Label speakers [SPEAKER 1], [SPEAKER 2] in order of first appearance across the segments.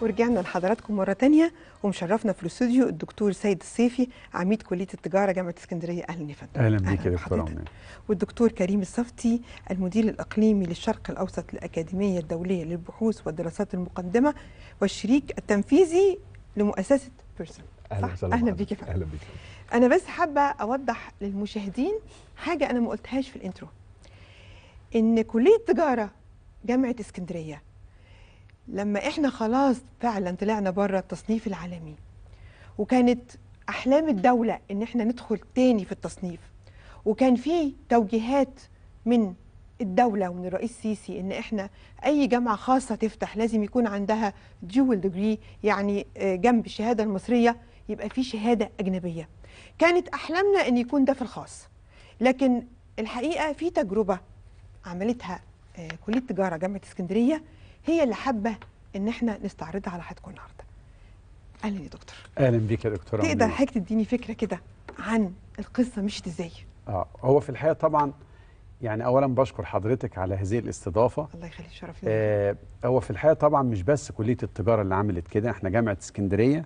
[SPEAKER 1] ورجعنا لحضراتكم مرة تانية ومشرفنا في الاستوديو الدكتور سيد الصيفي عميد كلية التجارة جامعة اسكندرية أهلا يا فندم
[SPEAKER 2] أهلا بيك يا دكتور
[SPEAKER 1] والدكتور كريم الصفتي المدير الإقليمي للشرق الأوسط للأكاديمية الدولية للبحوث والدراسات المقدمة والشريك التنفيذي لمؤسسة بيرسون أهلا أهلا بيك يا فندم أهلا بيك أنا بس حابة أوضح للمشاهدين حاجة أنا ما قلتهاش في الإنترو إن كلية التجارة جامعة اسكندرية لما احنا خلاص فعلا طلعنا بره التصنيف العالمي وكانت احلام الدوله ان احنا ندخل تاني في التصنيف وكان في توجيهات من الدولة ومن الرئيس السيسي إن إحنا أي جامعة خاصة تفتح لازم يكون عندها ديول ديجري يعني آه، جنب الشهادة المصرية يبقى في شهادة أجنبية كانت أحلامنا إن يكون ده في الخاص لكن الحقيقة في تجربة عملتها آه، كليه تجاره جامعه اسكندريه هي اللي حابه ان احنا نستعرضها على حضرتك النهارده. اهلا يا دكتور.
[SPEAKER 2] اهلا بيك يا دكتوره تقدر حضرتك
[SPEAKER 1] تديني فكره كده عن القصه مشيت ازاي؟
[SPEAKER 2] اه هو في الحقيقه طبعا يعني اولا بشكر حضرتك على هذه الاستضافه
[SPEAKER 1] الله يخليك شرف لي
[SPEAKER 2] آه هو في الحقيقه طبعا مش بس كليه التجاره اللي عملت كده احنا جامعه اسكندريه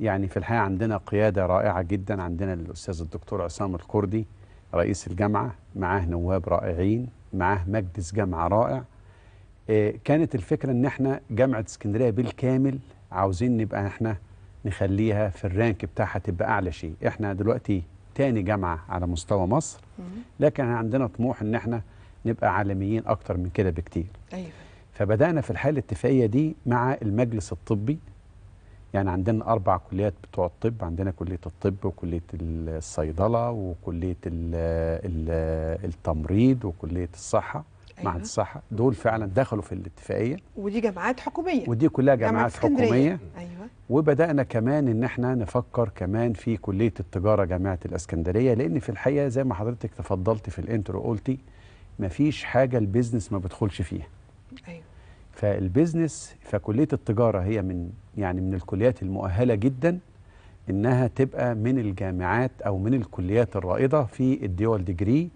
[SPEAKER 2] يعني في الحقيقه عندنا قياده رائعه جدا عندنا الاستاذ الدكتور عصام الكردي رئيس الجامعه معاه نواب رائعين معاه مجلس جامعة رائع آه، كانت الفكرة ان احنا جامعة اسكندرية بالكامل عاوزين نبقى احنا نخليها في الرانك بتاعها تبقى اعلى شيء احنا دلوقتي تاني جامعة على مستوى مصر لكن عندنا طموح ان احنا نبقى عالميين اكتر من كده بكتير أيوة. فبدأنا في الحالة الاتفاقية دي مع المجلس الطبي يعني عندنا أربع كليات بتوع الطب عندنا كلية الطب وكلية الصيدلة وكلية الـ الـ التمريض وكلية الصحة أيوة. معهد الصحة دول فعلا دخلوا في الاتفاقية
[SPEAKER 1] ودي جامعات حكومية ودي
[SPEAKER 2] كلها جامعات حكومية أيوة. وبدأنا كمان إن احنا نفكر كمان في كلية التجارة جامعة الأسكندرية لأن في الحقيقة زي ما حضرتك تفضلت في الانترو قلتي مفيش حاجة البيزنس ما بيدخلش فيها فالبيزنس فكليه التجاره هي من يعني من الكليات المؤهله جدا انها تبقى من الجامعات او من الكليات الرائده في الديول ديجري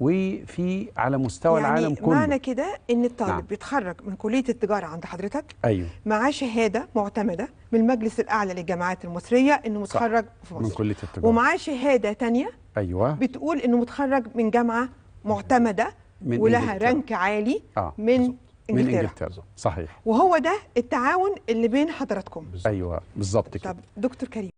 [SPEAKER 2] وفي على مستوى يعني العالم كله معنى
[SPEAKER 1] كده ان الطالب نعم. بيتخرج من كليه التجاره عند حضرتك ايوه معاه شهاده معتمده من المجلس الاعلى للجامعات المصريه انه متخرج في مصر من
[SPEAKER 2] كليه التجاره ومعاه
[SPEAKER 1] شهاده تانية ايوه بتقول انه متخرج من جامعه معتمده من ولها رانك عالي آه. من من انجلترا صحيح وهو ده التعاون اللي بين حضراتكم
[SPEAKER 2] ايوه بالظبط كده طب
[SPEAKER 1] دكتور كريم